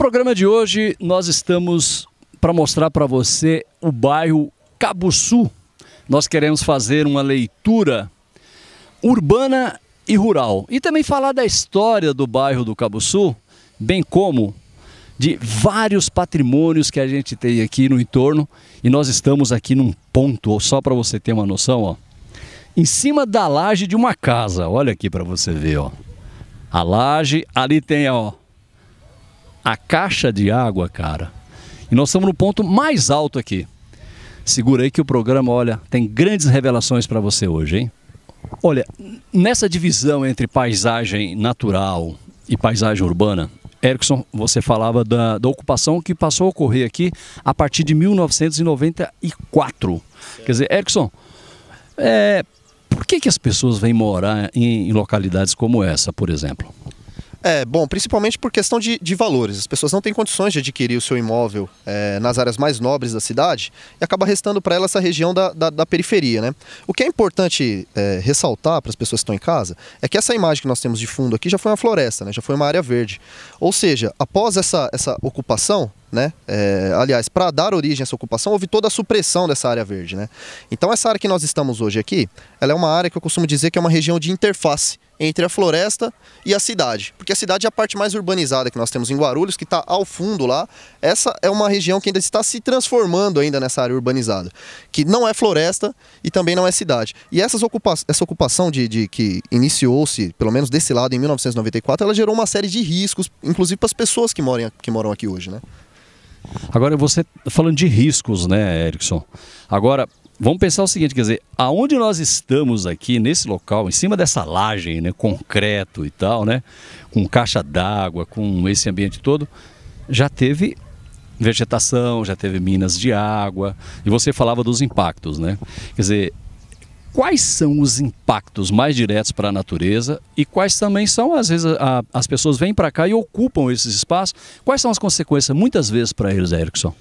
programa de hoje nós estamos para mostrar para você o bairro Cabo Sul. Nós queremos fazer uma leitura urbana e rural e também falar da história do bairro do Cabo Sul, bem como de vários patrimônios que a gente tem aqui no entorno e nós estamos aqui num ponto, só para você ter uma noção, ó, em cima da laje de uma casa. Olha aqui para você ver, ó. A laje, ali tem, ó, a caixa de água, cara. E nós estamos no ponto mais alto aqui. Segura aí que o programa, olha, tem grandes revelações para você hoje, hein? Olha, nessa divisão entre paisagem natural e paisagem urbana, Erickson, você falava da, da ocupação que passou a ocorrer aqui a partir de 1994. Quer dizer, Erickson, é, por que, que as pessoas vêm morar em, em localidades como essa, por exemplo? É, bom, principalmente por questão de, de valores. As pessoas não têm condições de adquirir o seu imóvel é, nas áreas mais nobres da cidade e acaba restando para ela essa região da, da, da, periferia, né? O que é importante é, ressaltar para as pessoas que estão em casa é que essa imagem que nós temos de fundo aqui já foi uma floresta, né? Já foi uma área verde. Ou seja, após essa, essa ocupação, né? É, aliás, para dar origem a essa ocupação, houve toda a supressão dessa área verde, né? Então essa área que nós estamos hoje aqui, ela é uma área que eu costumo dizer que é uma região de interface entre a floresta e a cidade, porque a cidade é a parte mais urbanizada que nós temos em Guarulhos, que está ao fundo lá. Essa é uma região que ainda está se transformando ainda nessa área urbanizada, que não é floresta e também não é cidade. E essas ocupa essa ocupação de, de que iniciou-se, pelo menos desse lado, em 1994, ela gerou uma série de riscos, inclusive para as pessoas que moram, que moram aqui hoje, né? Agora você falando de riscos, né, Erickson? Agora, vamos pensar o seguinte, quer dizer, aonde nós estamos aqui nesse local, em cima dessa laje, né, concreto e tal, né, com caixa d'água, com esse ambiente todo, já teve vegetação, já teve minas de água, e você falava dos impactos, né? Quer dizer, quais são os impactos mais diretos para a natureza e quais também são, às vezes, a, as pessoas vêm para cá e ocupam esses espaços. Quais são as consequências, muitas vezes, para eles, Erickson?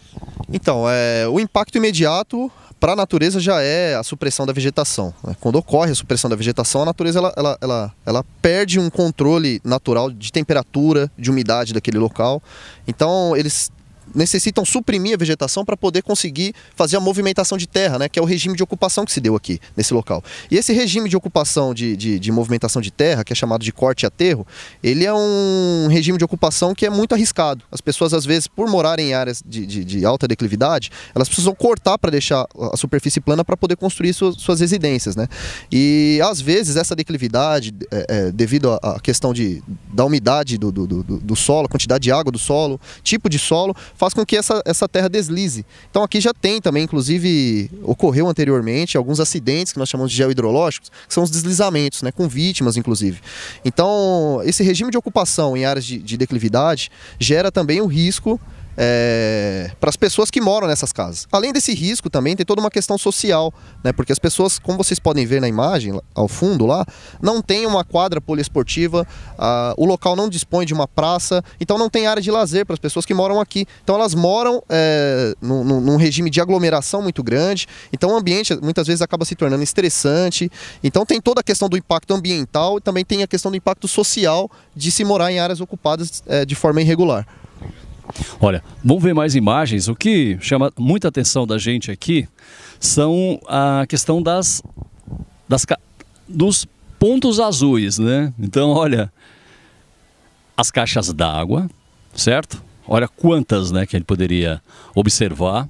Então, é, o impacto imediato para a natureza já é a supressão da vegetação. Né? Quando ocorre a supressão da vegetação, a natureza ela, ela, ela, ela, perde um controle natural de temperatura, de umidade daquele local. Então, eles necessitam suprimir a vegetação para poder conseguir fazer a movimentação de terra, né, que é o regime de ocupação que se deu aqui, nesse local. E esse regime de ocupação de, de, de movimentação de terra, que é chamado de corte e aterro, ele é um regime de ocupação que é muito arriscado. As pessoas, às vezes, por morarem em áreas de, de, de alta declividade, elas precisam cortar para deixar a superfície plana para poder construir suas, suas residências. Né? E, às vezes, essa declividade, é, é, devido à questão de, da umidade do, do, do, do solo, quantidade de água do solo, tipo de solo, faz com que essa, essa terra deslize. Então aqui já tem também, inclusive, ocorreu anteriormente alguns acidentes que nós chamamos de geohidrológicos, que são os deslizamentos, né, com vítimas, inclusive. Então, esse regime de ocupação em áreas de, de declividade gera também o risco é, para as pessoas que moram nessas casas. Além desse risco também tem toda uma questão social, né? Porque as pessoas, como vocês podem ver na imagem ao fundo lá, não tem uma quadra poliesportiva, a, o local não dispõe de uma praça, então não tem área de lazer para as pessoas que moram aqui. Então elas moram é, num, num regime de aglomeração muito grande, então o ambiente muitas vezes acaba se tornando estressante. Então tem toda a questão do impacto ambiental e também tem a questão do impacto social de se morar em áreas ocupadas é, de forma irregular. Olha, vamos ver mais imagens. O que chama muita atenção da gente aqui são a questão das, das dos pontos azuis, né? Então, olha, as caixas d'água, certo? Olha quantas, né, que ele poderia observar.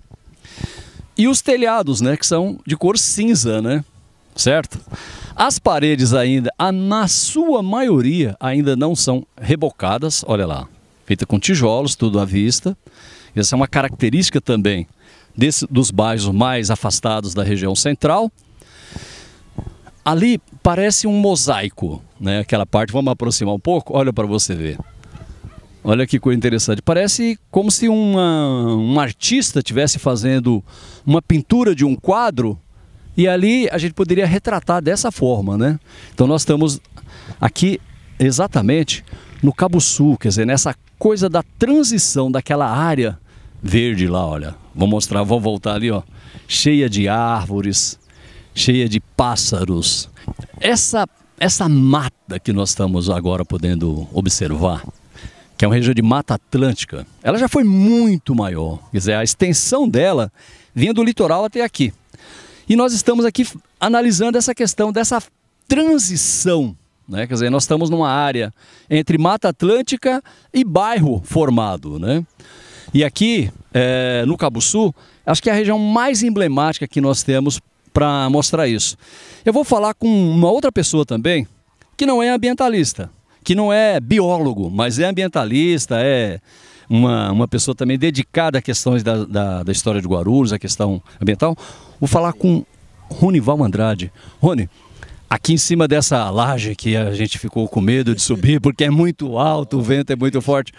E os telhados, né, que são de cor cinza, né? Certo? As paredes ainda, a, na sua maioria, ainda não são rebocadas, olha lá feita com tijolos, tudo à vista. Essa é uma característica também desse, dos bairros mais afastados da região central. Ali parece um mosaico, né? Aquela parte, vamos aproximar um pouco, olha para você ver. Olha que coisa interessante. Parece como se uma, um artista estivesse fazendo uma pintura de um quadro e ali a gente poderia retratar dessa forma, né? Então nós estamos aqui exatamente no Cabo Sul, quer dizer, nessa coisa da transição daquela área verde lá, olha. Vou mostrar, vou voltar ali, ó. Cheia de árvores, cheia de pássaros. Essa essa mata que nós estamos agora podendo observar, que é uma região de Mata Atlântica, ela já foi muito maior. Quer dizer, a extensão dela vinha do litoral até aqui. E nós estamos aqui analisando essa questão dessa transição né? Quer dizer, nós estamos numa área entre Mata Atlântica e bairro formado. Né? E aqui, é, no Cabo Sul, acho que é a região mais emblemática que nós temos para mostrar isso. Eu vou falar com uma outra pessoa também, que não é ambientalista, que não é biólogo, mas é ambientalista, é uma, uma pessoa também dedicada a questões da, da, da história de Guarulhos, a questão ambiental. Vou falar com Ronival Andrade. Rony, aqui em cima dessa laje que a gente ficou com medo de subir, porque é muito alto, o vento é muito forte.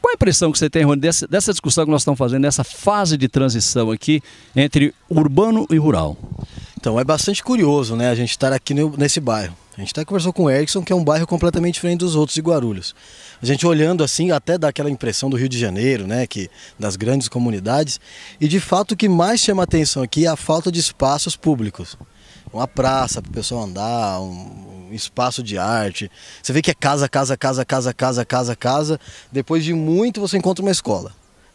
Qual a impressão que você tem, Rony, dessa, dessa discussão que nós estamos fazendo, dessa fase de transição aqui entre urbano e rural? Então, é bastante curioso, né, a gente estar aqui no, nesse bairro. A gente até conversou com o Erickson, que é um bairro completamente diferente dos outros de Guarulhos. A gente olhando assim, até dá aquela impressão do Rio de Janeiro, né, que, das grandes comunidades. E de fato o que mais chama atenção aqui é a falta de espaços públicos uma praça para o pessoal andar, um, espaço de arte. Você vê que é casa, casa, casa, casa, casa, casa, casa. Depois de muito você encontra uma escola.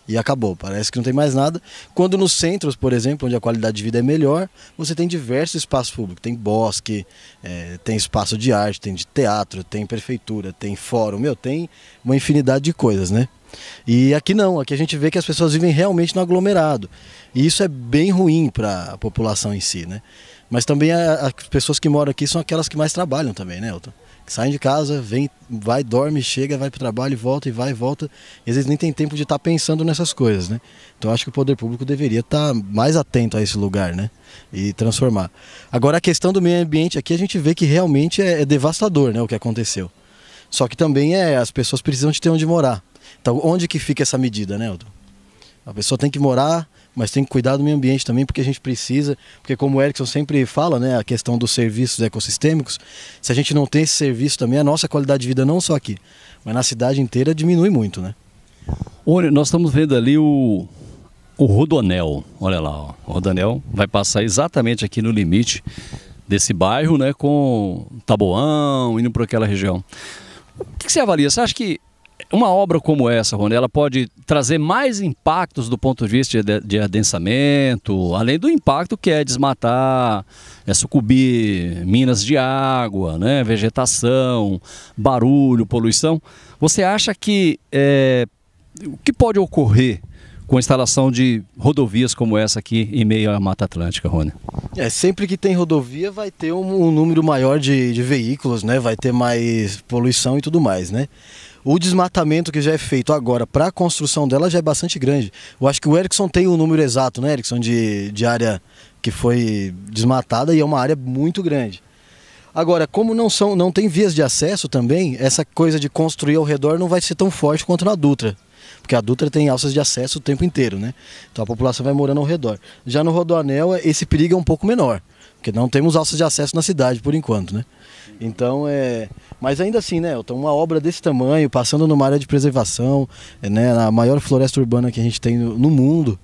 E acabou, parece que não tem mais nada. Quando nos centros, por exemplo, onde a qualidade de vida é melhor, você tem diversos espaços públicos. Tem bosque, é, tem espaço de arte, tem de teatro, tem prefeitura, tem fórum, meu, tem uma infinidade de coisas, né? E aqui não, aqui a gente vê que as pessoas vivem realmente no aglomerado. E isso é bem ruim para a população em si, né? Mas também as pessoas que moram aqui são aquelas que mais trabalham também, né, Elton? Que saem de casa, vem, vai, dorme, chega, vai para o trabalho e volta, e vai e volta. E às vezes nem tem tempo de estar tá pensando nessas coisas, né? Então acho que o poder público deveria estar tá mais atento a esse lugar, né? E transformar. Agora a questão do meio ambiente aqui, a gente vê que realmente é, é devastador, né, o que aconteceu. Só que também é, as pessoas precisam de ter onde morar. Então onde que fica essa medida, né, Elton? A pessoa tem que morar mas tem que cuidar do meio ambiente também, porque a gente precisa, porque como o Erickson sempre fala, né, a questão dos serviços ecossistêmicos, se a gente não tem esse serviço também, a nossa qualidade de vida não só aqui, mas na cidade inteira diminui muito, né? Olha, nós estamos vendo ali o, o Rodonel, olha lá, ó. o Rodonel vai passar exatamente aqui no limite desse bairro, né, com Taboão, indo para aquela região. O que, que você avalia? Você acha que uma obra como essa, Rony, ela pode trazer mais impactos do ponto de vista de, adensamento, além do impacto que é desmatar, é sucumbir minas de água, né, vegetação, barulho, poluição. Você acha que é, o que pode ocorrer com a instalação de rodovias como essa aqui em meio à Mata Atlântica, Rony? É, sempre que tem rodovia vai ter um, um número maior de, de veículos, né? Vai ter mais poluição e tudo mais, né? o desmatamento que já é feito agora para a construção dela já é bastante grande. Eu acho que o Erickson tem o um número exato, né, Erickson, de, de área que foi desmatada e é uma área muito grande. Agora, como não são, não tem vias de acesso também, essa coisa de construir ao redor não vai ser tão forte quanto na Dutra. Porque a Dutra tem alças de acesso o tempo inteiro, né? Então a população vai morando ao redor. Já no Rodoanel, esse perigo é um pouco menor, porque não temos alças de acesso na cidade por enquanto, né? Então é. Mas ainda assim, né, Elton, uma obra desse tamanho, passando numa área de preservação, é, né, na maior floresta urbana que a gente tem no, mundo,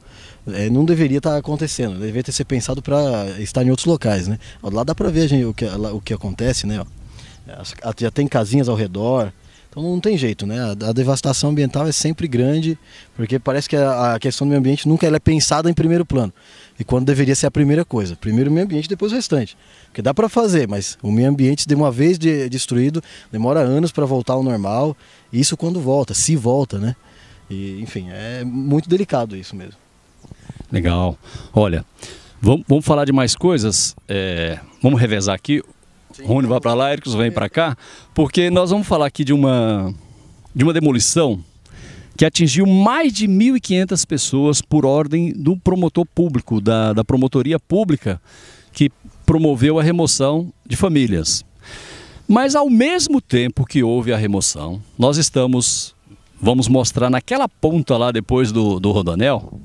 é, não deveria estar tá acontecendo. Deveria ter sido pensado para estar em outros locais, né? Lá dá para ver gente, o, que, o que acontece, né? Ó. Já tem casinhas ao redor, então não tem jeito, né? A, devastação ambiental é sempre grande, porque parece que a, questão do meio ambiente nunca é pensada em primeiro plano. E quando deveria ser a primeira coisa. Primeiro o meio ambiente, depois o restante. Porque dá para fazer, mas o meio ambiente, de uma vez de, destruído, demora anos para voltar ao normal. E Isso quando volta, se volta, né? E, enfim, é muito delicado isso mesmo. Legal. Olha, vamos, vamos falar de mais coisas. É, vamos revezar aqui. Rony vai para lá, Ericos vem para cá, porque nós vamos falar aqui de uma, de uma demolição que atingiu mais de 1.500 pessoas por ordem do promotor público, da, da promotoria pública, que promoveu a remoção de famílias. Mas ao mesmo tempo que houve a remoção, nós estamos, vamos mostrar naquela ponta lá depois do, do Rodanel,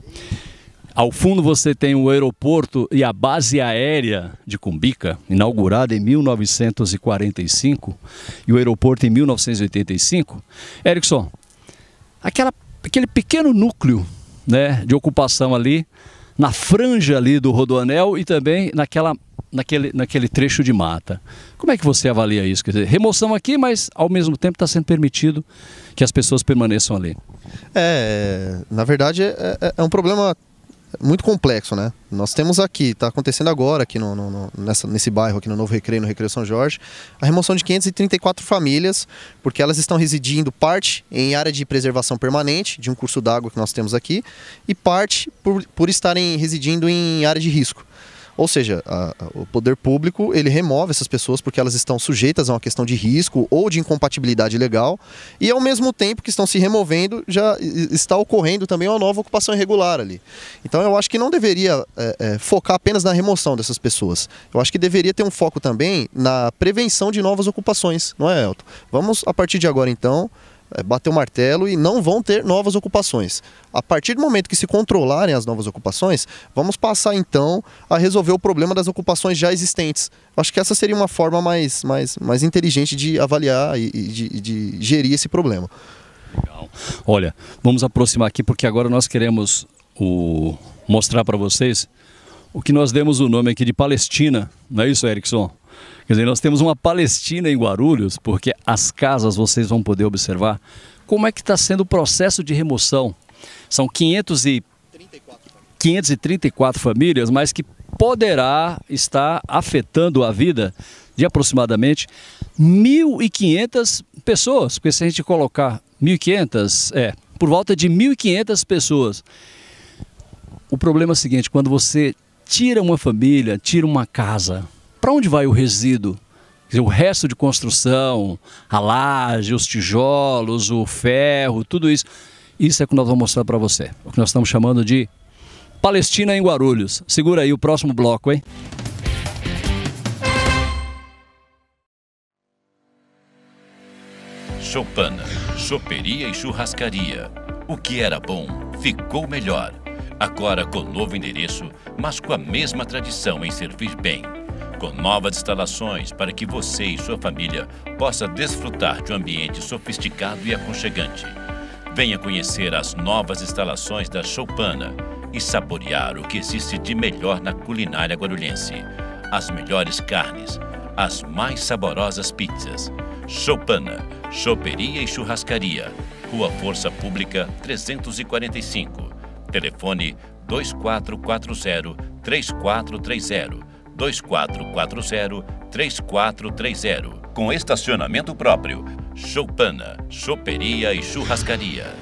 ao fundo você tem o aeroporto e a base aérea de Cumbica, inaugurada em 1945 e o aeroporto em 1985. Erickson, aquela, aquele pequeno núcleo né, de ocupação ali, na franja ali do Rodoanel e também naquela naquele, naquele trecho de mata. Como é que você avalia isso? Quer dizer, remoção aqui, mas ao mesmo tempo está sendo permitido que as pessoas permaneçam ali. É, na verdade é, é, é um problema muito complexo, né? Nós temos aqui, está acontecendo agora aqui no, no, nessa, nesse bairro, aqui no Novo Recreio, no Recreio São Jorge, a remoção de 534 famílias, porque elas estão residindo parte em área de preservação permanente, de um curso d'água que nós temos aqui, e parte por, por estarem residindo em área de risco. Ou seja, a, o poder público ele remove essas pessoas porque elas estão sujeitas a uma questão de risco ou de incompatibilidade legal e ao mesmo tempo que estão se removendo já está ocorrendo também uma nova ocupação irregular ali. Então eu acho que não deveria é, é, focar apenas na remoção dessas pessoas. Eu acho que deveria ter um foco também na prevenção de novas ocupações, não é, Elton? Vamos a partir de agora então é, bater o martelo e não vão ter novas ocupações. A partir do momento que se controlarem as novas ocupações, vamos passar então a resolver o problema das ocupações já existentes. Acho que essa seria uma forma mais, mais, mais inteligente de avaliar e, e de, de gerir esse problema. Legal. Olha, vamos aproximar aqui porque agora nós queremos o... mostrar para vocês o que nós demos o nome aqui de Palestina, não é isso, Erickson? Quer dizer, nós temos uma Palestina em Guarulhos, porque as casas vocês vão poder observar como é que está sendo o processo de remoção. São 500 e... 534 famílias, mas que poderá estar afetando a vida de aproximadamente 1.500 pessoas, porque se a gente colocar 1.500, é, por volta de 1.500 pessoas. O problema é o seguinte, quando você tira uma família, tira uma casa, para onde vai o resíduo? o resto de construção, a laje, os tijolos, o ferro, tudo isso. Isso é o que nós vamos mostrar para você. O que nós estamos chamando de Palestina em Guarulhos. Segura aí o próximo bloco, hein? Chopana, choperia e churrascaria. O que era bom ficou melhor. Agora com novo endereço, mas com a mesma tradição em servir bem com novas instalações para que você e sua família possa desfrutar de um ambiente sofisticado e aconchegante. Venha conhecer as novas instalações da Choupana e saborear o que existe de melhor na culinária guarulhense. As melhores carnes, as mais saborosas pizzas. Choupana, choperia e churrascaria. Rua Força Pública 345. Telefone 2440 3430 2440-3430, com estacionamento próprio, choupana, choperia e churrascaria.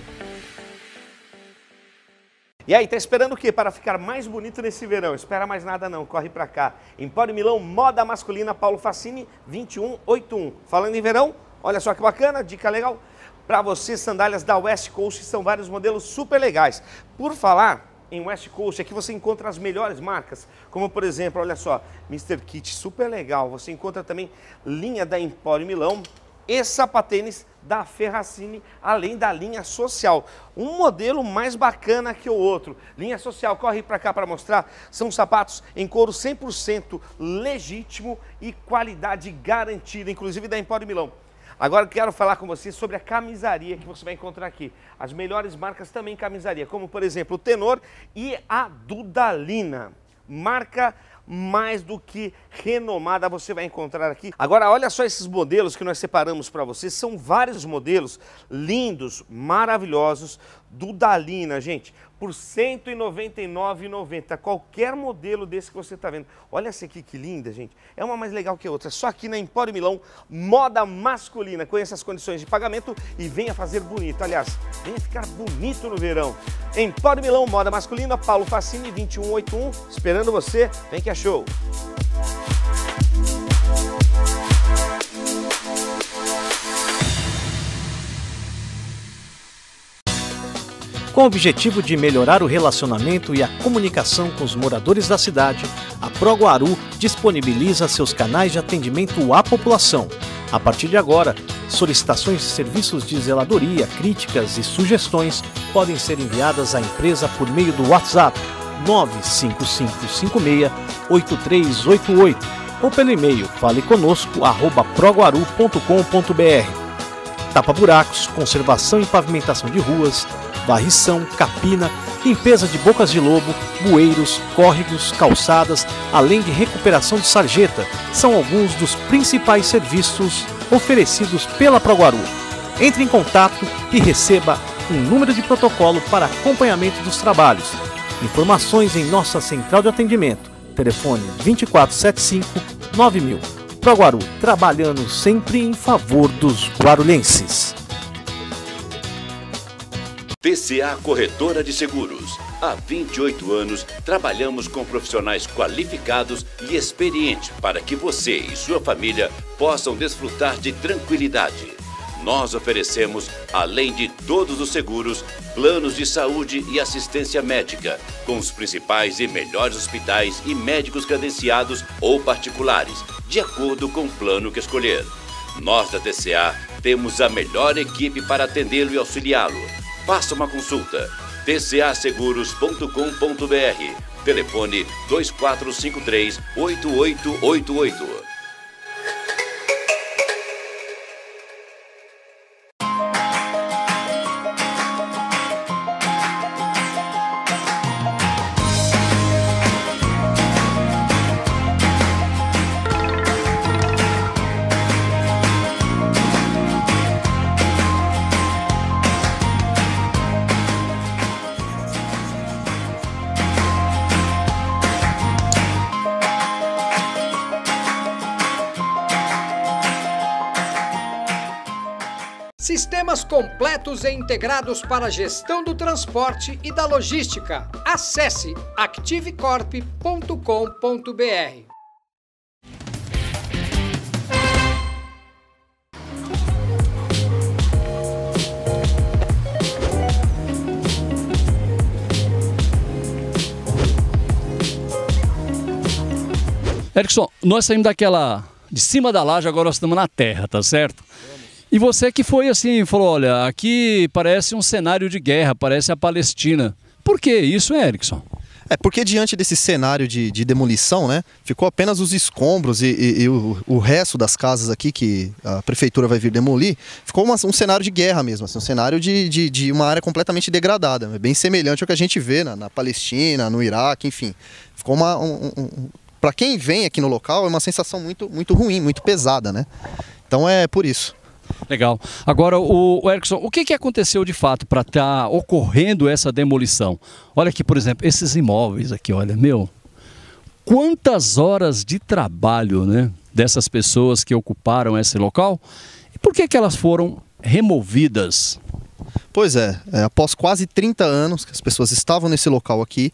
E aí, tá esperando o que para ficar mais bonito nesse verão? Espera mais nada não, corre para cá. Empório Milão, moda masculina, Paulo Facini, 2181. Falando em verão, olha só que bacana, dica legal. Para você, sandálias da West Coast, são vários modelos super legais. Por falar em West Coast. Aqui você encontra as melhores marcas, como por exemplo, olha só, Mr. Kit, super legal. Você encontra também linha da Empório Milão e sapatênis da Ferracini, além da linha social. Um modelo mais bacana que o outro. Linha social, corre para cá para mostrar. São sapatos em couro 100% legítimo e qualidade garantida, inclusive da Empório Milão. Agora quero falar com você sobre a camisaria que você vai encontrar aqui. As melhores marcas também camisaria, como por exemplo o Tenor e a Dudalina. Marca mais do que renomada você vai encontrar aqui. Agora olha só esses modelos que nós separamos para vocês, são vários modelos lindos, maravilhosos, Dudalina, gente por R$ 199,90. Qualquer modelo desse que você está vendo. Olha essa aqui que linda, gente. É uma mais legal que a outra. Só aqui na Empório Milão, moda masculina. Conheça as condições de pagamento e venha fazer bonito. Aliás, venha ficar bonito no verão. Empório Milão, moda masculina, Paulo Facini, 2181. Esperando você. Vem que é show. Com o objetivo de melhorar o relacionamento e a comunicação com os moradores da cidade, a Proguaru disponibiliza seus canais de atendimento à população. A partir de agora, solicitações de serviços de zeladoria, críticas e sugestões podem ser enviadas à empresa por meio do WhatsApp 955568388 ou pelo e-mail faleconosco@proguaru.com.br. Tapa buracos, conservação e pavimentação de ruas, varrição, capina, limpeza de bocas de lobo, bueiros, córregos, calçadas, além de recuperação de sarjeta, são alguns dos principais serviços oferecidos pela Proguaru. Entre em contato e receba um número de protocolo para acompanhamento dos trabalhos. Informações em nossa central de atendimento. Telefone 2475 9000. Proguaru, trabalhando sempre em favor dos guarulhenses. TCA Corretora de Seguros. Há 28 anos trabalhamos com profissionais qualificados e experientes para que você e sua família possam desfrutar de tranquilidade. Nós oferecemos, além de todos os seguros, planos de saúde e assistência médica, com os principais e melhores hospitais e médicos credenciados ou particulares, de acordo com o plano que escolher. Nós da TCA temos a melhor equipe para atendê-lo e auxiliá-lo Faça uma consulta. tcaseguros.com.br Telefone 2453 8888. completos e integrados para a gestão do transporte e da logística. Acesse activecorp.com.br. Erickson, nós saímos daquela de cima da laje, agora nós estamos na terra, tá certo? E você que foi assim, falou: olha, aqui parece um cenário de guerra, parece a Palestina. Por que isso, Erickson? É porque diante desse cenário de, de, demolição, né, ficou apenas os escombros e, e, e o, o, resto das casas aqui que a prefeitura vai vir demolir, ficou uma, um cenário de guerra mesmo, assim, um cenário de, de, de, uma área completamente degradada, né, bem semelhante ao que a gente vê na, na Palestina, no Iraque, enfim. Ficou uma... Um, um, para quem vem aqui no local, é uma sensação muito, muito ruim, muito pesada, né? Então é por isso. Legal. Agora, o, o Erickson, o que, que aconteceu de fato para estar tá ocorrendo essa demolição? Olha aqui, por exemplo, esses imóveis aqui, olha, meu, quantas horas de trabalho né, dessas pessoas que ocuparam esse local e por que, que elas foram removidas? Pois é, é após quase 30 anos que as pessoas estavam nesse local aqui,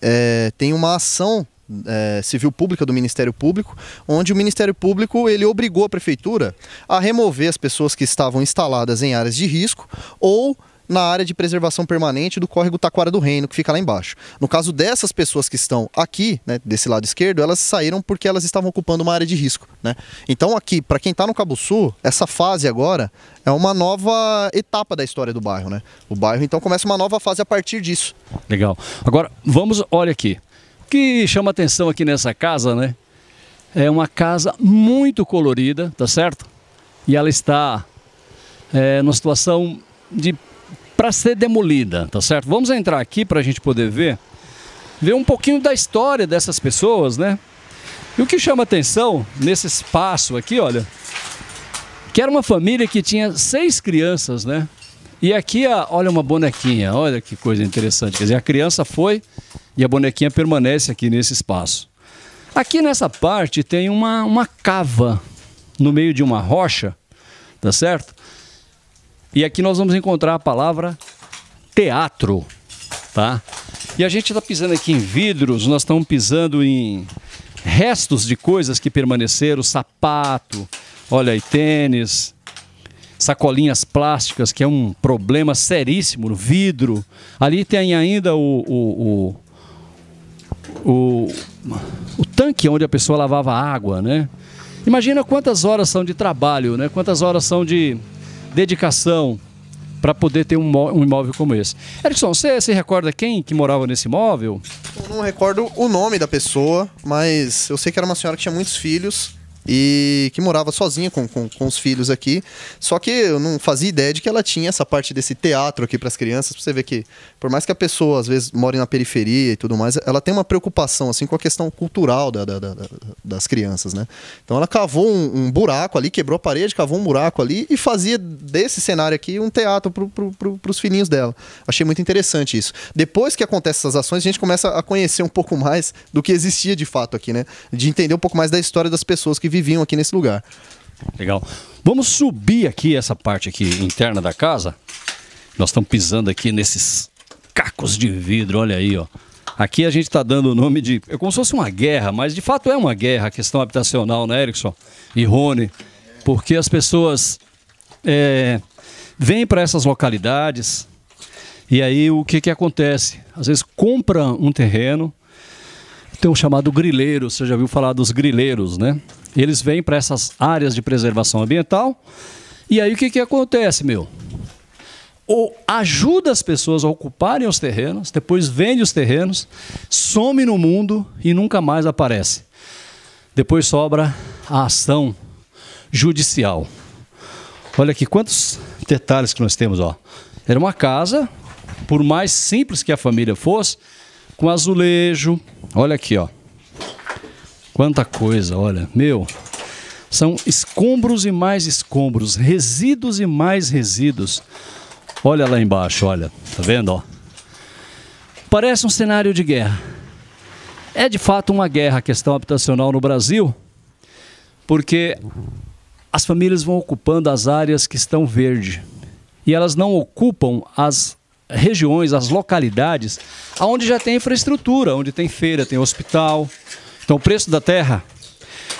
é, tem uma ação é, Civil Pública do Ministério Público, onde o Ministério Público ele obrigou a prefeitura a remover as pessoas que estavam instaladas em áreas de risco ou na área de preservação permanente do córrego Taquara do Reino, que fica lá embaixo. No caso dessas pessoas que estão aqui, né, desse lado esquerdo, elas saíram porque elas estavam ocupando uma área de risco. Né? Então, aqui, para quem está no Cabo Sul, essa fase agora é uma nova etapa da história do bairro. Né? O bairro, então, começa uma nova fase a partir disso. Legal. Agora, vamos, olha aqui que chama atenção aqui nessa casa, né? É uma casa muito colorida, tá certo? E ela está é, numa situação de para ser demolida, tá certo? Vamos entrar aqui para a gente poder ver, ver um pouquinho da história dessas pessoas, né? E o que chama atenção nesse espaço aqui, olha, que era uma família que tinha seis crianças, né? E aqui, olha uma bonequinha, olha que coisa interessante. Quer dizer, a criança foi e a bonequinha permanece aqui nesse espaço. Aqui nessa parte tem uma, uma cava no meio de uma rocha, tá certo? E aqui nós vamos encontrar a palavra teatro, tá? E a gente está pisando aqui em vidros, nós estamos pisando em restos de coisas que permaneceram, sapato, olha aí, tênis, sacolinhas plásticas, que é um problema seríssimo, vidro. Ali tem ainda o, o, o, o, o tanque onde a pessoa lavava água, né? Imagina quantas horas são de trabalho, né? quantas horas são de dedicação para poder ter um, imóvel como esse. Erickson, você se recorda quem que morava nesse imóvel? Eu não recordo o nome da pessoa, mas eu sei que era uma senhora que tinha muitos filhos e que morava sozinha com, com, com, os filhos aqui. Só que eu não fazia ideia de que ela tinha essa parte desse teatro aqui para as crianças. Pra você ver que, por mais que a pessoa às vezes more na periferia e tudo mais, ela tem uma preocupação assim com a questão cultural da, da, da, das crianças, né? Então ela cavou um, um, buraco ali, quebrou a parede, cavou um buraco ali e fazia desse cenário aqui um teatro pro, pro, pro, pros filhinhos dela. Achei muito interessante isso. Depois que acontecem essas ações, a gente começa a conhecer um pouco mais do que existia de fato aqui, né? De entender um pouco mais da história das pessoas que viviam viviam aqui nesse lugar. Legal. Vamos subir aqui essa parte aqui interna da casa. Nós estamos pisando aqui nesses cacos de vidro, olha aí, ó. Aqui a gente está dando o nome de. É como se fosse uma guerra, mas de fato é uma guerra a questão habitacional, né, Erickson? E Rony. Porque as pessoas é, vêm para essas localidades e aí o que, que acontece? Às vezes compra um terreno, tem um chamado grileiro, você já viu falar dos grileiros, né? Eles vêm para essas áreas de preservação ambiental. E aí o que, que acontece, meu? Ou ajuda as pessoas a ocuparem os terrenos, depois vende os terrenos, some no mundo e nunca mais aparece. Depois sobra a ação judicial. Olha aqui quantos detalhes que nós temos, ó. Era uma casa, por mais simples que a família fosse, com azulejo. Olha aqui, ó. Quanta coisa, olha. Meu, são escombros e mais escombros, resíduos e mais resíduos. Olha lá embaixo, olha. Tá vendo, ó? Parece um cenário de guerra. É de fato uma guerra a questão habitacional no Brasil, porque as famílias vão ocupando as áreas que estão verde e elas não ocupam as regiões, as localidades, onde já tem infraestrutura, onde tem feira, tem hospital, então, o preço da terra.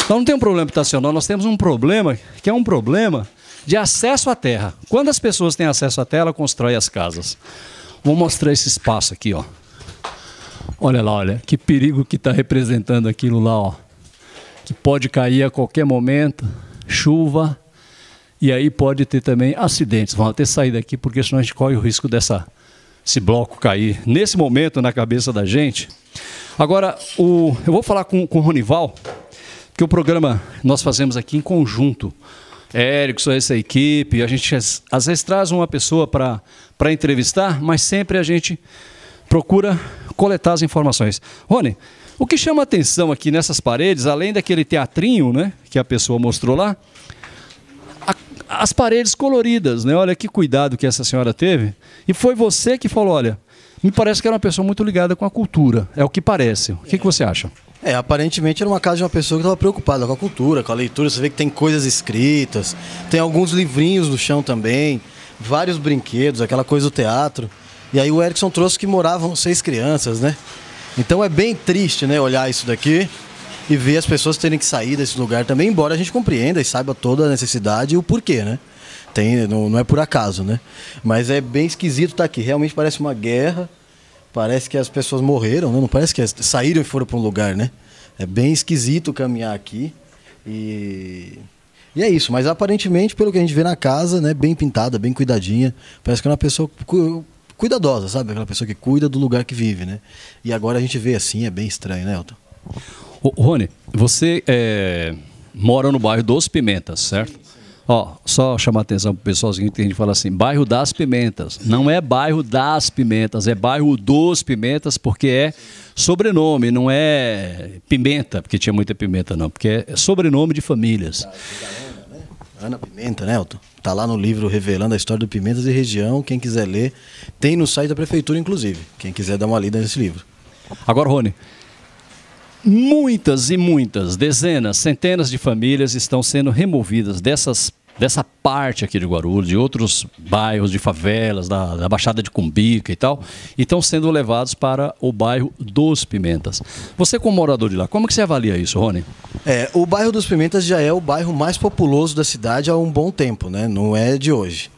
Então, não tem um problema habitacional, nós temos um problema que é um problema de acesso à terra. Quando as pessoas têm acesso à terra, ela constrói as casas. Vou mostrar esse espaço aqui, ó. Olha lá, olha, que perigo que está representando aquilo lá, ó. Que pode cair a qualquer momento, chuva, e aí pode ter também acidentes. Vamos até sair daqui, porque senão a gente corre o risco dessa, esse bloco cair. Nesse momento, na cabeça da gente, Agora, o, eu vou falar com, com o Ronival, que o programa nós fazemos aqui em conjunto. É, Érico, essa equipe, a gente às vezes traz uma pessoa para entrevistar, mas sempre a gente procura coletar as informações. Rony, o que chama atenção aqui nessas paredes, além daquele teatrinho né, que a pessoa mostrou lá, a, as paredes coloridas, né? Olha que cuidado que essa senhora teve. E foi você que falou, olha, me parece que era uma pessoa muito ligada com a cultura, é o que parece. O que, é. que você acha? É, aparentemente era uma casa de uma pessoa que estava preocupada com a cultura, com a leitura. Você vê que tem coisas escritas, tem alguns livrinhos no chão também, vários brinquedos, aquela coisa do teatro. E aí o Erickson trouxe que moravam seis crianças, né? Então é bem triste, né, olhar isso daqui e ver as pessoas terem que sair desse lugar também, embora a gente compreenda e saiba toda a necessidade e o porquê, né? Tem, não, não é por acaso, né? Mas é bem esquisito estar tá aqui. Realmente parece uma guerra. Parece que as pessoas morreram, né? não parece que saíram e foram para um lugar, né? É bem esquisito caminhar aqui. E e é isso, mas aparentemente, pelo que a gente vê na casa, né, bem pintada, bem cuidadinha, parece que é uma pessoa cu cuidadosa, sabe? Aquela pessoa que cuida do lugar que vive, né? E agora a gente vê assim, é bem estranho, né, Elton? Ô, Rony, você é, mora no bairro dos Pimentas, certo? Ó, só chamar atenção pro pessoalzinho é que a gente fala assim, bairro das Pimentas. Não é bairro das Pimentas, é bairro dos Pimentas, porque é sobrenome, não é Pimenta, porque tinha muita pimenta, não, porque é sobrenome de famílias. Ana Pimenta, né, Elton? Tá lá no livro revelando a história do Pimentas e região. Quem quiser ler, tem no site da prefeitura, inclusive. Quem quiser dar uma lida nesse livro. Agora, Rony, muitas e muitas, dezenas, centenas de famílias estão sendo removidas dessas dessa parte aqui de Guarulhos, de outros bairros, de favelas, da, da Baixada de Cumbica e tal, e estão sendo levados para o bairro dos Pimentas. Você, como morador de lá, como que você avalia isso, Rony? É, o bairro dos Pimentas já é o bairro mais populoso da cidade há um bom tempo, né? Não é de hoje.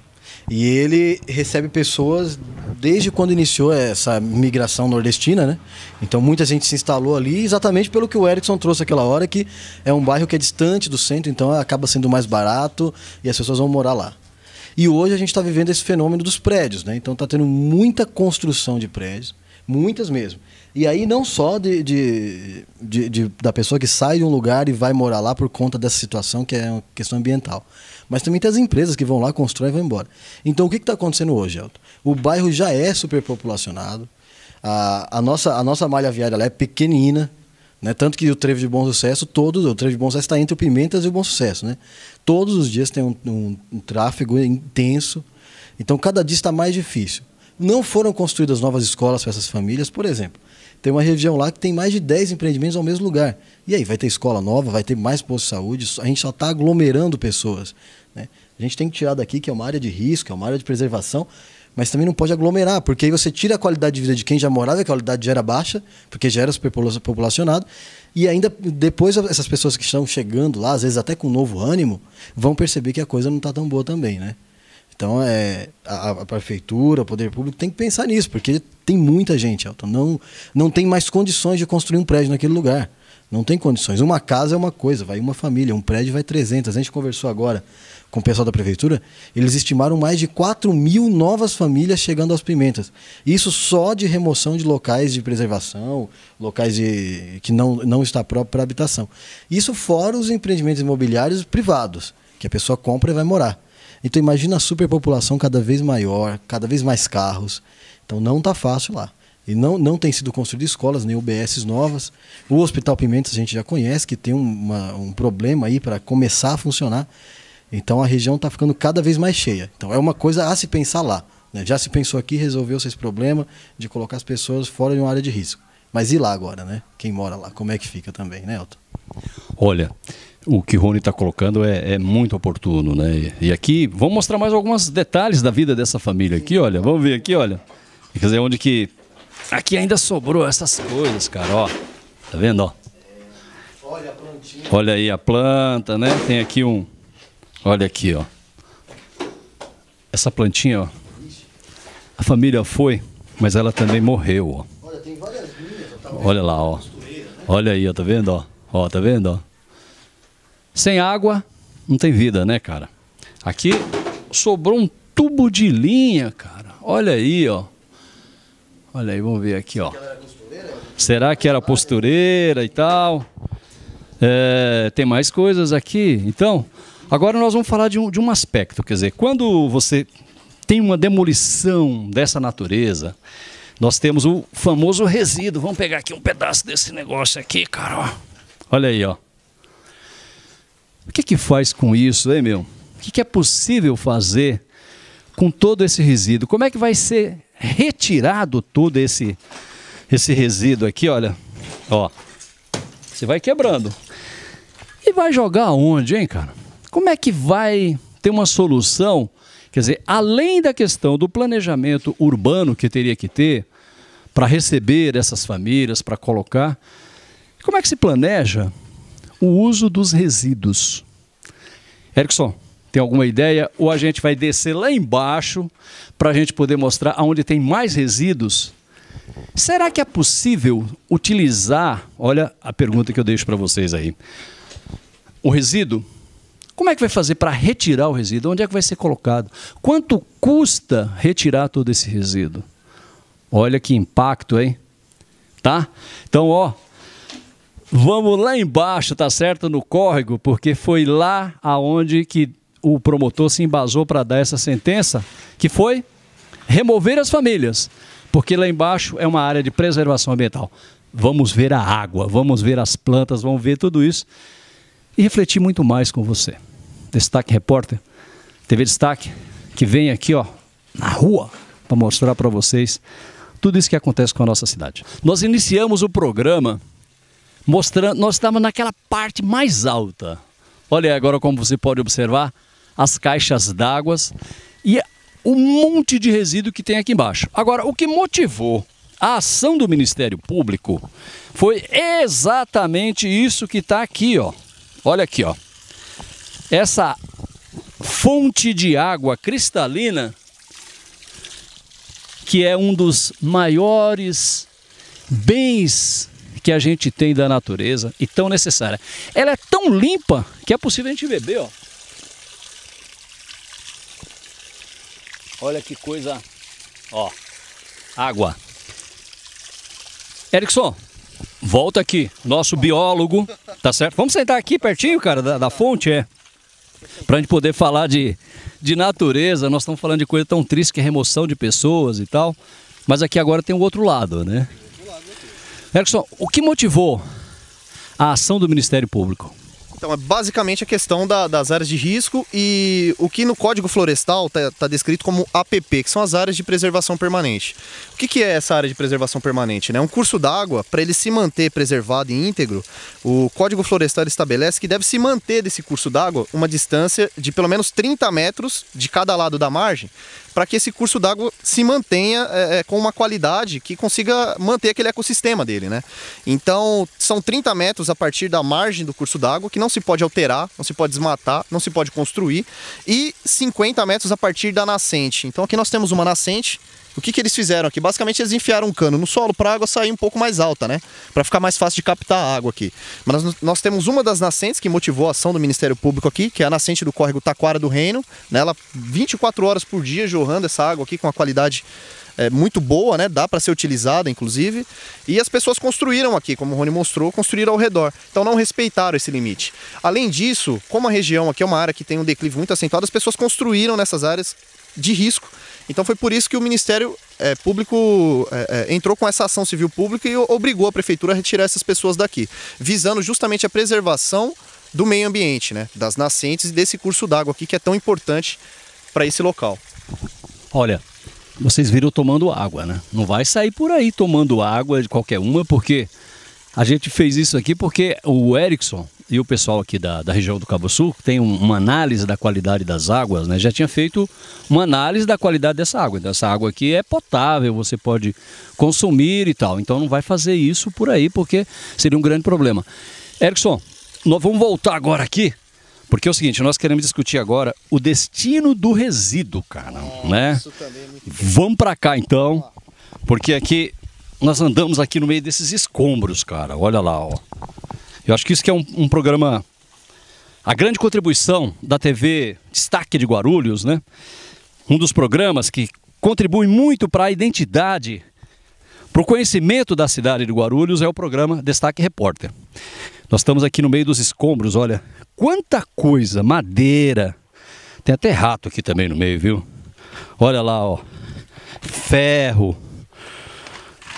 E ele recebe pessoas desde quando iniciou essa migração nordestina, né? Então muita gente se instalou ali, exatamente pelo que o Erickson trouxe aquela hora, que é um bairro que é distante do centro, então acaba sendo mais barato e as pessoas vão morar lá. E hoje a gente está vivendo esse fenômeno dos prédios, né? Então está tendo muita construção de prédios, muitas mesmo. E aí não só de, de, de, de, da pessoa que sai de um lugar e vai morar lá por conta dessa situação que é uma questão ambiental. Mas também tem as empresas que vão lá, constroem e vão embora. Então o que está acontecendo hoje, Elton? O bairro já é superpopulacionado. A, a, nossa, a nossa malha viária lá é pequenina. Né? Tanto que o Trevo de Bom Sucesso, todos, o Trevo de Bom Sucesso está entre o Pimentas e o Bom Sucesso. Né? Todos os dias tem um, um, um tráfego intenso. Então cada dia está mais difícil. Não foram construídas novas escolas para essas famílias, por exemplo. Tem uma região lá que tem mais de 10 empreendimentos ao mesmo lugar. E aí, vai ter escola nova, vai ter mais posto de saúde, a gente só está aglomerando pessoas. Né? A gente tem que tirar daqui, que é uma área de risco, é uma área de preservação, mas também não pode aglomerar, porque aí você tira a qualidade de vida de quem já morava, que a qualidade já era baixa, porque já era superpopulacionado, e ainda depois essas pessoas que estão chegando lá, às vezes até com um novo ânimo, vão perceber que a coisa não está tão boa também, né? Então é, a, a, prefeitura, o poder público tem que pensar nisso, porque tem muita gente, Elton. Não, não tem mais condições de construir um prédio naquele lugar. Não tem condições. Uma casa é uma coisa, vai uma família, um prédio vai 300. A gente conversou agora com o pessoal da prefeitura, eles estimaram mais de 4 mil novas famílias chegando aos Pimentas. Isso só de remoção de locais de preservação, locais de, que não, não está próprio para habitação. Isso fora os empreendimentos imobiliários privados, que a pessoa compra e vai morar. Então imagina a superpopulação cada vez maior, cada vez mais carros. Então não está fácil lá. E não, não tem sido construído escolas, nem UBSs novas. O Hospital Pimentas a gente já conhece, que tem uma, um problema aí para começar a funcionar. Então a região está ficando cada vez mais cheia. Então é uma coisa a se pensar lá. Né? Já se pensou aqui, resolveu-se esse problema de colocar as pessoas fora de uma área de risco. Mas e lá agora, né? Quem mora lá, como é que fica também, né, Elton? Olha, o que o Rony está colocando é, é, muito oportuno, né? E, aqui, vamos mostrar mais alguns detalhes da vida dessa família aqui, olha. Vamos ver aqui, olha. Quer dizer, onde que Aqui ainda sobrou essas coisas, cara, ó. Tá vendo, ó? Olha aí a planta, né? Tem aqui um... Olha aqui, ó. Essa plantinha, ó. A família foi, mas ela também morreu, ó. Olha, ó. Olha lá, ó. Olha aí, ó, tá vendo, ó? Ó, tá vendo, ó? Sem água, não tem vida, né, cara? Aqui sobrou um tubo de linha, cara. Olha aí, ó. Olha aí, vamos ver aqui, ó. Será que era costureira e tal? É, tem mais coisas aqui. Então, agora nós vamos falar de um, de um aspecto. Quer dizer, quando você tem uma demolição dessa natureza, nós temos o famoso resíduo. Vamos pegar aqui um pedaço desse negócio aqui, cara. Ó. Olha aí, ó. O que, que faz com isso, hein, meu? O que, que é possível fazer com todo esse resíduo? Como é que vai ser retirado todo esse, esse resíduo aqui, olha. Ó, você vai quebrando. E vai jogar onde, hein, cara? Como é que vai ter uma solução? Quer dizer, além da questão do planejamento urbano que teria que ter para receber essas famílias, para colocar, como é que se planeja o uso dos resíduos? Erickson, tem alguma ideia, ou a gente vai descer lá embaixo para a gente poder mostrar aonde tem mais resíduos. Será que é possível utilizar? Olha a pergunta que eu deixo para vocês aí. O resíduo, como é que vai fazer para retirar o resíduo? Onde é que vai ser colocado? Quanto custa retirar todo esse resíduo? Olha que impacto, hein? Tá? Então, ó, vamos lá embaixo, tá certo? No córrego, porque foi lá aonde que o promotor se embasou para dar essa sentença, que foi remover as famílias, porque lá embaixo é uma área de preservação ambiental. Vamos ver a água, vamos ver as plantas, vamos ver tudo isso e refletir muito mais com você. Destaque Repórter, TV Destaque, que vem aqui ó, na rua para mostrar para vocês tudo isso que acontece com a nossa cidade. Nós iniciamos o programa mostrando, nós estávamos naquela parte mais alta. Olha agora como você pode observar, as caixas d'água e o monte de resíduo que tem aqui embaixo. Agora, o que motivou a ação do Ministério Público foi exatamente isso que está aqui, ó. Olha aqui, ó. Essa fonte de água cristalina, que é um dos maiores bens que a gente tem da natureza e tão necessária. Ela é tão limpa que é possível a gente beber, ó. Olha que coisa, ó, água. Erickson, volta aqui, nosso biólogo, tá certo? Vamos sentar aqui pertinho, cara, da, da fonte, é. Pra gente poder falar de, de natureza, nós estamos falando de coisa tão triste que é remoção de pessoas e tal. Mas aqui agora tem o outro lado, né? Erickson, o que motivou a ação do Ministério Público? Então, é basicamente a questão da, das áreas de risco e o que no Código Florestal está tá descrito como APP, que são as áreas de preservação permanente. O que, que é essa área de preservação permanente? Né? É né? um curso d'água, para ele se manter preservado e íntegro, o Código Florestal estabelece que deve se manter desse curso d'água uma distância de pelo menos 30 metros de cada lado da margem, para que esse curso d'água se mantenha é, é, com uma qualidade que consiga manter aquele ecossistema dele, né? Então, são 30 metros a partir da margem do curso d'água, que não se pode alterar, não se pode desmatar, não se pode construir, e 50 metros a partir da nascente. Então, aqui nós temos uma nascente o que, que eles fizeram aqui? Basicamente eles enfiaram um cano no solo para a água sair um pouco mais alta, né? Para ficar mais fácil de captar a água aqui. Mas nós, nós, temos uma das nascentes que motivou a ação do Ministério Público aqui, que é a nascente do córrego Taquara do Reino. Nela, 24 horas por dia jorrando essa água aqui com uma qualidade é, muito boa, né? Dá para ser utilizada, inclusive. E as pessoas construíram aqui, como o Rony mostrou, construíram ao redor. Então não respeitaram esse limite. Além disso, como a região aqui é uma área que tem um declive muito acentuado, as pessoas construíram nessas áreas de risco então foi por isso que o Ministério é, Público é, é, entrou com essa ação civil pública e obrigou a prefeitura a retirar essas pessoas daqui, visando justamente a preservação do meio ambiente, né, das nascentes e desse curso d'água aqui que é tão importante para esse local. Olha, vocês viram tomando água, né? Não vai sair por aí tomando água de qualquer uma, porque a gente fez isso aqui porque o Erickson, e o pessoal aqui da, da região do Cabo Sul tem um, uma análise da qualidade das águas, né? Já tinha feito uma análise da qualidade dessa água. Então, essa água aqui é potável, você pode consumir e tal. Então, não vai fazer isso por aí, porque seria um grande problema. Erickson, nós vamos voltar agora aqui porque é o seguinte, nós queremos discutir agora o destino do resíduo, cara, né? Nossa, né? É Vamos para cá então, porque aqui nós andamos aqui no meio desses escombros, cara. Olha lá, ó. Eu acho que isso que é um, um programa. A grande contribuição da TV Destaque de Guarulhos, né? Um dos programas que contribui muito para a identidade, para o conhecimento da cidade de Guarulhos, é o programa Destaque Repórter. Nós estamos aqui no meio dos escombros, olha. Quanta coisa, madeira. Tem até rato aqui também no meio, viu? Olha lá, ó. Ferro,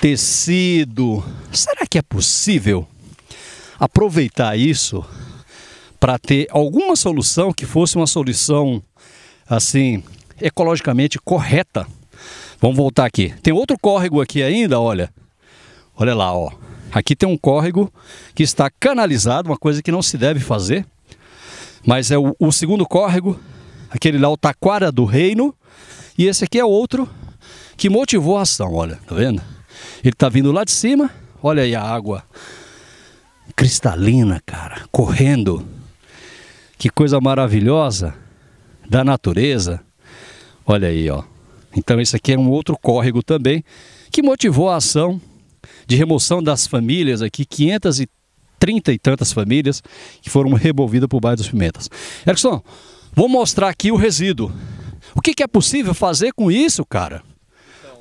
tecido. Será que é possível aproveitar isso para ter alguma solução que fosse uma solução assim ecologicamente correta. Vamos voltar aqui. Tem outro córrego aqui ainda, olha. Olha lá, ó. Aqui tem um córrego que está canalizado, uma coisa que não se deve fazer. Mas é o, o segundo córrego, aquele lá o Taquara do Reino, e esse aqui é outro que motivou a ação, olha, tá vendo? Ele tá vindo lá de cima, olha aí a água cristalina, cara, correndo. Que coisa maravilhosa da natureza. Olha aí, ó. Então esse aqui é um outro córrego também que motivou a ação de remoção das famílias aqui, 530 e tantas famílias que foram removidas por bairro dos Pimentas. Erickson, vou mostrar aqui o resíduo. O que, que é possível fazer com isso, cara?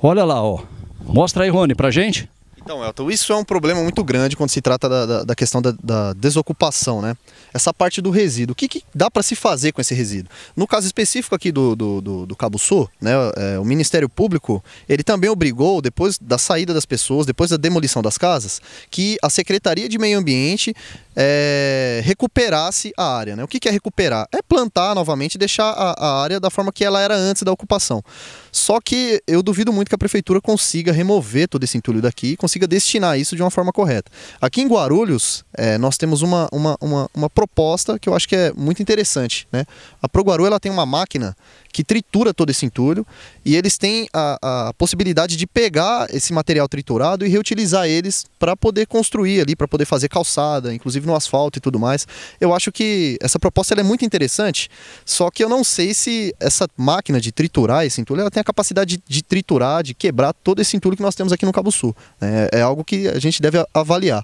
Olha lá, ó. Mostra aí, Rony, pra gente. Então, Elton, isso é um problema muito grande quando se trata da, da, da questão da, da, desocupação, né? Essa parte do resíduo, o que, que dá para se fazer com esse resíduo? No caso específico aqui do, do, do, do Cabo Sul, né, é, o Ministério Público, ele também obrigou, depois da saída das pessoas, depois da demolição das casas, que a Secretaria de Meio Ambiente é, recuperasse a área. Né? O que, que é recuperar? É plantar novamente e deixar a, a, área da forma que ela era antes da ocupação. Só que eu duvido muito que a prefeitura consiga remover todo esse entulho daqui e consiga destinar isso de uma forma correta. Aqui em Guarulhos, é, nós temos uma, uma, uma, uma proposta que eu acho que é muito interessante. Né? A Proguaru ela tem uma máquina que tritura todo esse entulho e eles têm a, a possibilidade de pegar esse material triturado e reutilizar eles para poder construir ali, para poder fazer calçada, inclusive no asfalto e tudo mais. Eu acho que essa proposta é muito interessante, só que eu não sei se essa máquina de triturar esse entulho ela tem a capacidade de, de triturar, de quebrar todo esse entulho que nós temos aqui no Cabo Sul. É, é algo que a gente deve avaliar.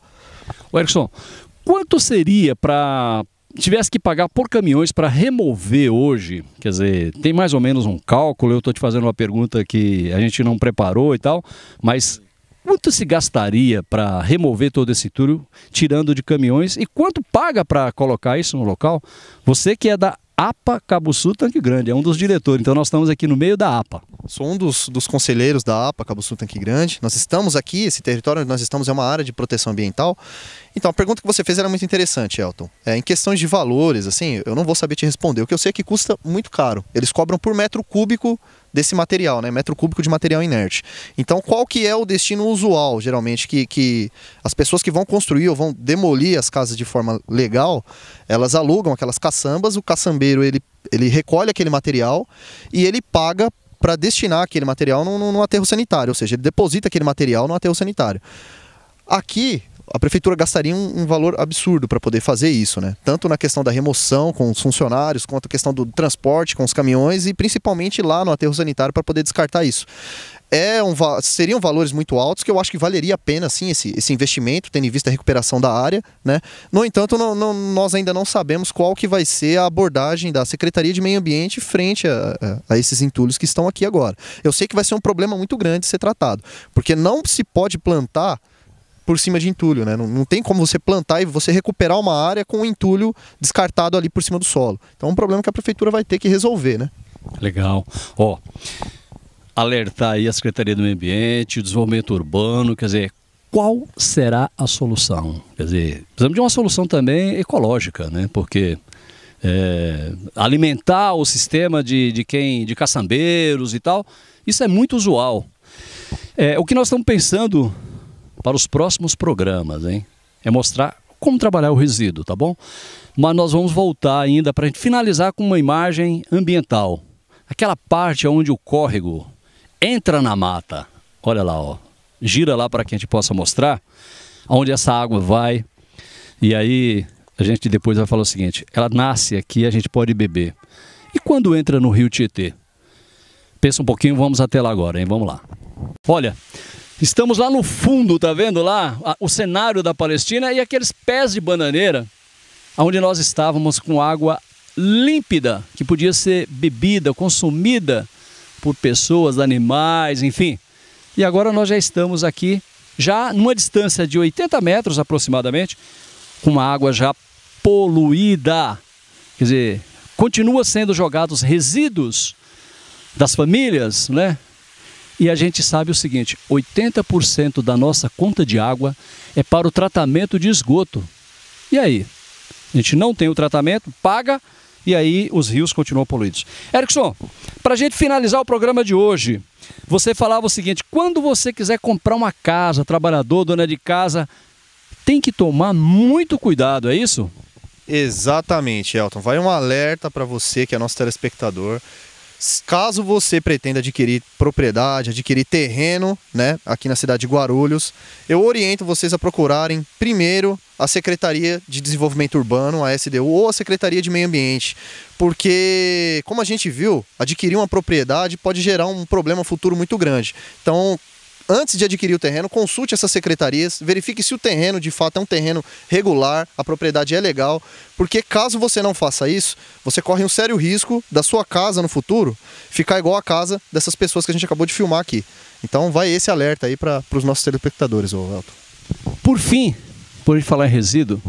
O Erickson, quanto seria para tivesse que pagar por caminhões para remover hoje, quer dizer, tem mais ou menos um cálculo, eu estou te fazendo uma pergunta que a gente não preparou e tal, mas quanto se gastaria para remover todo esse túnel, tirando de caminhões, e quanto paga para colocar isso no local? Você que é da APA Cabo Sul Tanque Grande, é um dos diretores. Então nós estamos aqui no meio da APA. Sou um dos, dos conselheiros da APA Cabo Sul Tanque Grande. Nós estamos aqui, esse território onde nós estamos é uma área de proteção ambiental. Então a pergunta que você fez era muito interessante, Elton. É, em questões de valores, assim, eu não vou saber te responder. O que eu sei é que custa muito caro. Eles cobram por metro cúbico desse material, né? Metro cúbico de material inerte. Então, qual que é o destino usual, geralmente, que, que as pessoas que vão construir ou vão demolir as casas de forma legal, elas alugam aquelas caçambas, o caçambeiro ele, ele recolhe aquele material e ele paga para destinar aquele material no no aterro sanitário, ou seja, ele deposita aquele material no aterro sanitário. Aqui, a prefeitura gastaria um, um valor absurdo para poder fazer isso, né? Tanto na questão da remoção com os funcionários, quanto a questão do transporte com os caminhões e principalmente lá no aterro sanitário para poder descartar isso. É um, seriam valores muito altos que eu acho que valeria a pena sim esse, esse investimento, tendo em vista a recuperação da área. Né? No entanto, não, não, nós ainda não sabemos qual que vai ser a abordagem da Secretaria de Meio Ambiente frente a, a, a esses entulhos que estão aqui agora. Eu sei que vai ser um problema muito grande ser tratado, porque não se pode plantar por cima de entulho, né? Não, não, tem como você plantar e você recuperar uma área com o entulho descartado ali por cima do solo. Então é um problema que a prefeitura vai ter que resolver, né? Legal. Ó, alertar aí a Secretaria do Meio Ambiente, o desenvolvimento urbano, quer dizer, qual será a solução? Quer dizer, precisamos de uma solução também ecológica, né? Porque é, alimentar o sistema de, de quem de caçambeiros e tal, isso é muito usual. É, o que nós estamos pensando para os próximos programas, hein? É mostrar como trabalhar o resíduo, tá bom? Mas nós vamos voltar ainda para finalizar com uma imagem ambiental. Aquela parte onde o córrego entra na mata. Olha lá, ó. Gira lá para que a gente possa mostrar aonde essa água vai. E aí a gente depois vai falar o seguinte: ela nasce aqui, a gente pode beber. E quando entra no rio Tietê? Pensa um pouquinho, vamos até lá agora, hein? Vamos lá. Olha, Estamos lá no fundo, tá vendo lá o cenário da Palestina e aqueles pés de bananeira, onde nós estávamos com água límpida, que podia ser bebida, consumida por pessoas, animais, enfim. E agora nós já estamos aqui, já numa distância de 80 metros aproximadamente, com uma água já poluída. Quer dizer, continua sendo jogados resíduos das famílias, né? E a gente sabe o seguinte: 80% da nossa conta de água é para o tratamento de esgoto. E aí? A gente não tem o tratamento, paga e aí os rios continuam poluídos. Erickson, para a gente finalizar o programa de hoje, você falava o seguinte: quando você quiser comprar uma casa, trabalhador, dona de casa, tem que tomar muito cuidado, é isso? Exatamente, Elton. Vai um alerta para você que é nosso telespectador Caso você pretenda adquirir propriedade, adquirir terreno, né, aqui na cidade de Guarulhos, eu oriento vocês a procurarem primeiro a Secretaria de Desenvolvimento Urbano, a SDU, ou a Secretaria de Meio Ambiente, porque, como a gente viu, adquirir uma propriedade pode gerar um problema futuro muito grande. Então, antes de adquirir o terreno, consulte essas secretarias, verifique se o terreno de fato é um terreno regular, a propriedade é legal, porque caso você não faça isso, você corre um sério risco da sua casa no futuro ficar igual a casa dessas pessoas que a gente acabou de filmar aqui. Então vai esse alerta aí para os nossos telespectadores, ô Elton. Por fim, por falar em resíduo,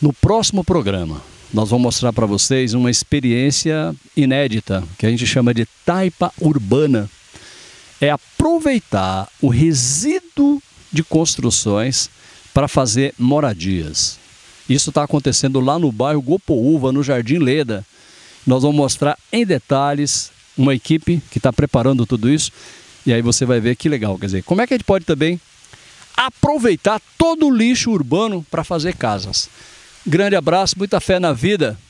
no próximo programa nós vamos mostrar para vocês uma experiência inédita que a gente chama de taipa urbana é aproveitar o resíduo de construções para fazer moradias. Isso está acontecendo lá no bairro Gopouva, no Jardim Leda. Nós vamos mostrar em detalhes uma equipe que está preparando tudo isso. E aí você vai ver que legal. Quer dizer, como é que a gente pode também aproveitar todo o lixo urbano para fazer casas? Grande abraço, muita fé na vida.